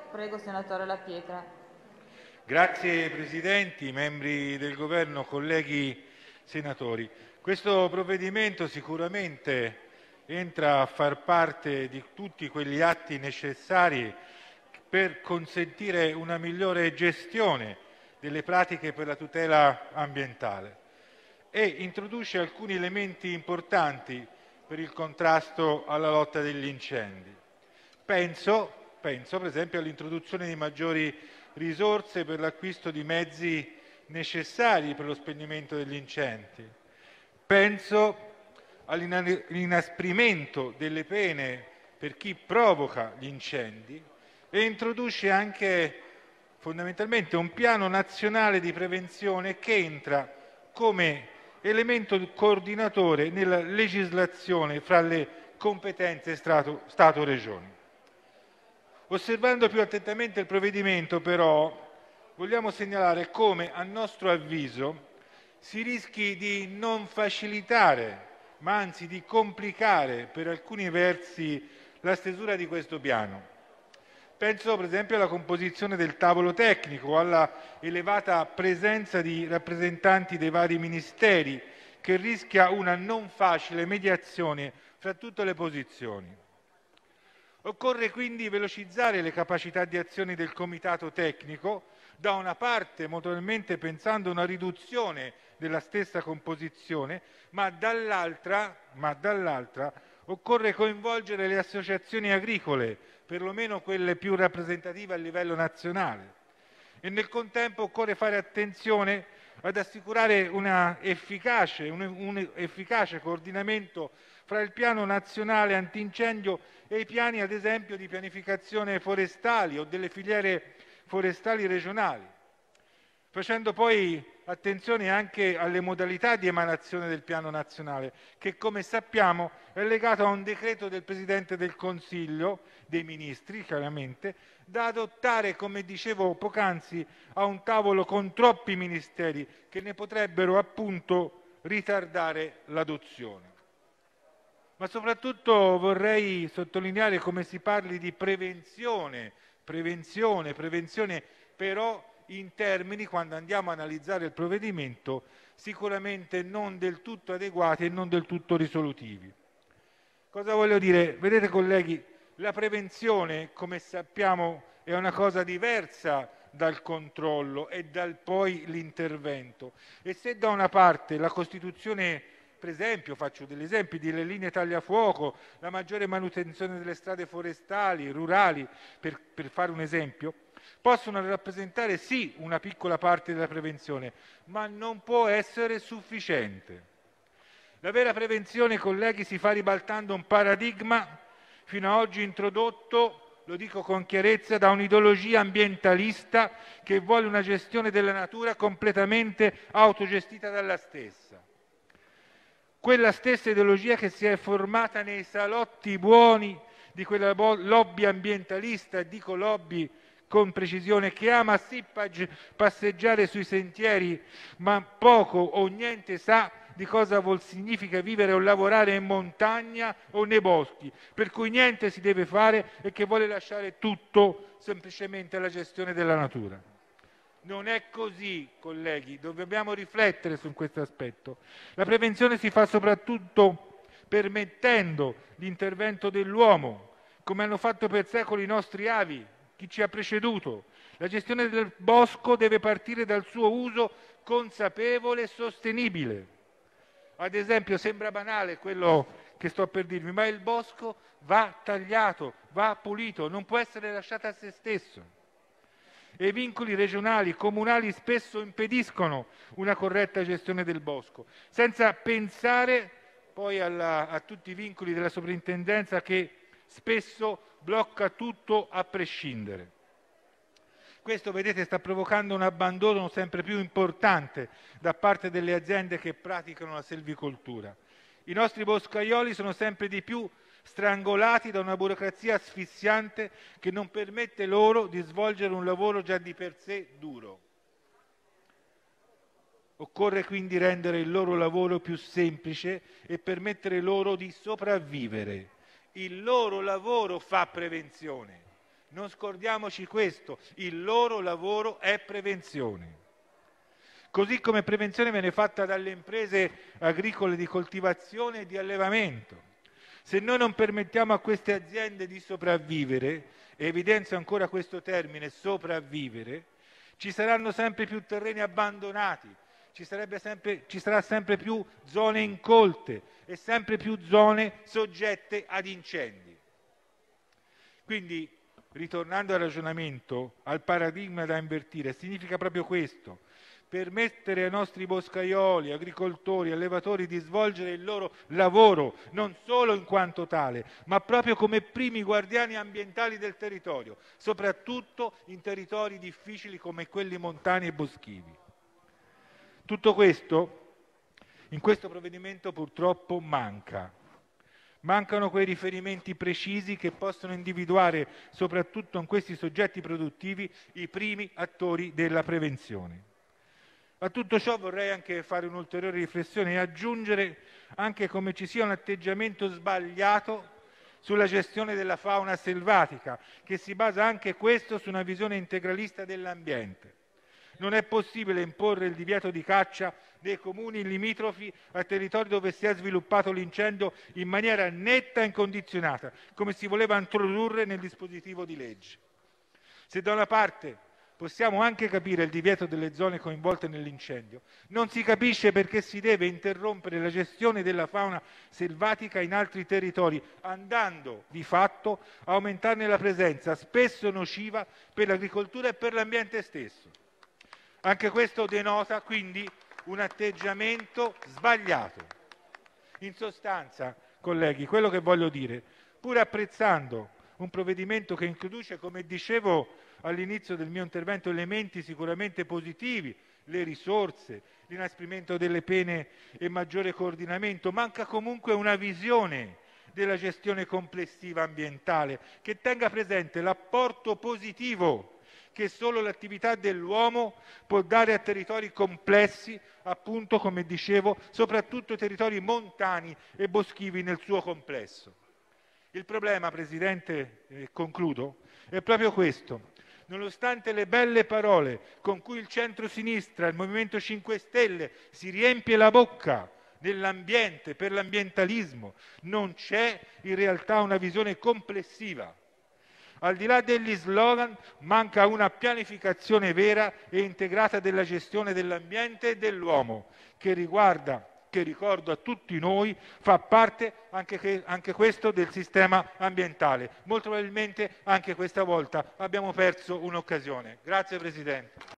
Prego, senatore La Pietra. Grazie Presidenti, membri del Governo, colleghi senatori. Questo provvedimento sicuramente entra a far parte di tutti quegli atti necessari per consentire una migliore gestione delle pratiche per la tutela ambientale e introduce alcuni elementi importanti per il contrasto alla lotta degli incendi. Penso Penso per esempio all'introduzione di maggiori risorse per l'acquisto di mezzi necessari per lo spegnimento degli incendi. Penso all'inasprimento delle pene per chi provoca gli incendi e introduce anche fondamentalmente un piano nazionale di prevenzione che entra come elemento coordinatore nella legislazione fra le competenze Stato-Regioni. Osservando più attentamente il provvedimento, però, vogliamo segnalare come, a nostro avviso, si rischi di non facilitare, ma anzi di complicare per alcuni versi la stesura di questo piano. Penso per esempio alla composizione del tavolo tecnico, alla elevata presenza di rappresentanti dei vari ministeri che rischia una non facile mediazione fra tutte le posizioni. Occorre quindi velocizzare le capacità di azione del comitato tecnico, da una parte motualmente pensando a una riduzione della stessa composizione, ma dall'altra, ma dall'altra occorre coinvolgere le associazioni agricole, perlomeno quelle più rappresentative a livello nazionale. E nel contempo occorre fare attenzione ad assicurare un efficace, un efficace coordinamento fra il piano nazionale antincendio e i piani, ad esempio, di pianificazione forestali o delle filiere forestali regionali facendo poi attenzione anche alle modalità di emanazione del piano nazionale, che come sappiamo è legato a un decreto del Presidente del Consiglio dei Ministri, chiaramente, da adottare, come dicevo poc'anzi, a un tavolo con troppi ministeri che ne potrebbero appunto ritardare l'adozione. Ma soprattutto vorrei sottolineare come si parli di prevenzione, prevenzione, prevenzione però in termini, quando andiamo a analizzare il provvedimento, sicuramente non del tutto adeguati e non del tutto risolutivi. Cosa voglio dire? Vedete colleghi, la prevenzione, come sappiamo, è una cosa diversa dal controllo e dal poi l'intervento. E se da una parte la Costituzione, per esempio, faccio degli esempi, delle linee tagliafuoco, la maggiore manutenzione delle strade forestali, rurali, per, per fare un esempio, possono rappresentare sì una piccola parte della prevenzione, ma non può essere sufficiente. La vera prevenzione, colleghi, si fa ribaltando un paradigma fino ad oggi introdotto, lo dico con chiarezza, da un'ideologia ambientalista che vuole una gestione della natura completamente autogestita dalla stessa quella stessa ideologia che si è formata nei salotti buoni di quella lobby ambientalista, dico lobby con precisione, che ama sì passeggiare sui sentieri, ma poco o niente sa di cosa vuol significa vivere o lavorare in montagna o nei boschi, per cui niente si deve fare e che vuole lasciare tutto semplicemente alla gestione della natura. Non è così, colleghi, dobbiamo riflettere su questo aspetto. La prevenzione si fa soprattutto permettendo l'intervento dell'uomo, come hanno fatto per secoli i nostri avi, chi ci ha preceduto. La gestione del bosco deve partire dal suo uso consapevole e sostenibile. Ad esempio, sembra banale quello che sto per dirvi, ma il bosco va tagliato, va pulito, non può essere lasciato a se stesso. E i vincoli regionali, comunali spesso impediscono una corretta gestione del bosco, senza pensare poi alla, a tutti i vincoli della soprintendenza che spesso blocca tutto a prescindere. Questo, vedete, sta provocando un abbandono sempre più importante da parte delle aziende che praticano la selvicoltura. I nostri boscaioli sono sempre di più strangolati da una burocrazia asfissiante che non permette loro di svolgere un lavoro già di per sé duro. Occorre quindi rendere il loro lavoro più semplice e permettere loro di sopravvivere il loro lavoro fa prevenzione. Non scordiamoci questo, il loro lavoro è prevenzione. Così come prevenzione viene fatta dalle imprese agricole di coltivazione e di allevamento. Se noi non permettiamo a queste aziende di sopravvivere, e evidenzio ancora questo termine, sopravvivere, ci saranno sempre più terreni abbandonati, ci, sempre, ci sarà sempre più zone incolte e sempre più zone soggette ad incendi. Quindi, ritornando al ragionamento, al paradigma da invertire, significa proprio questo, permettere ai nostri boscaioli, agricoltori, allevatori di svolgere il loro lavoro, non solo in quanto tale, ma proprio come primi guardiani ambientali del territorio, soprattutto in territori difficili come quelli montani e boschivi. Tutto questo in questo provvedimento purtroppo manca. Mancano quei riferimenti precisi che possono individuare, soprattutto in questi soggetti produttivi, i primi attori della prevenzione. A tutto ciò vorrei anche fare un'ulteriore riflessione e aggiungere anche come ci sia un atteggiamento sbagliato sulla gestione della fauna selvatica, che si basa anche questo su una visione integralista dell'ambiente non è possibile imporre il divieto di caccia nei comuni limitrofi al territorio dove si è sviluppato l'incendio in maniera netta e incondizionata, come si voleva introdurre nel dispositivo di legge. Se da una parte possiamo anche capire il divieto delle zone coinvolte nell'incendio. Non si capisce perché si deve interrompere la gestione della fauna selvatica in altri territori, andando di fatto a aumentarne la presenza, spesso nociva per l'agricoltura e per l'ambiente stesso. Anche questo denota quindi un atteggiamento sbagliato. In sostanza, colleghi, quello che voglio dire, pur apprezzando un provvedimento che introduce, come dicevo all'inizio del mio intervento, elementi sicuramente positivi, le risorse, l'inasprimento delle pene e maggiore coordinamento, manca comunque una visione della gestione complessiva ambientale che tenga presente l'apporto positivo che solo l'attività dell'uomo può dare a territori complessi, appunto come dicevo, soprattutto territori montani e boschivi nel suo complesso. Il problema, Presidente, e concludo, è proprio questo. Nonostante le belle parole con cui il centro-sinistra, il Movimento 5 Stelle si riempie la bocca dell'ambiente, per l'ambientalismo, non c'è in realtà una visione complessiva al di là degli slogan manca una pianificazione vera e integrata della gestione dell'ambiente e dell'uomo che riguarda che ricordo a tutti noi, fa parte anche, che, anche, questo del sistema ambientale. Molto probabilmente anche questa volta abbiamo perso un'occasione. Grazie Presidente.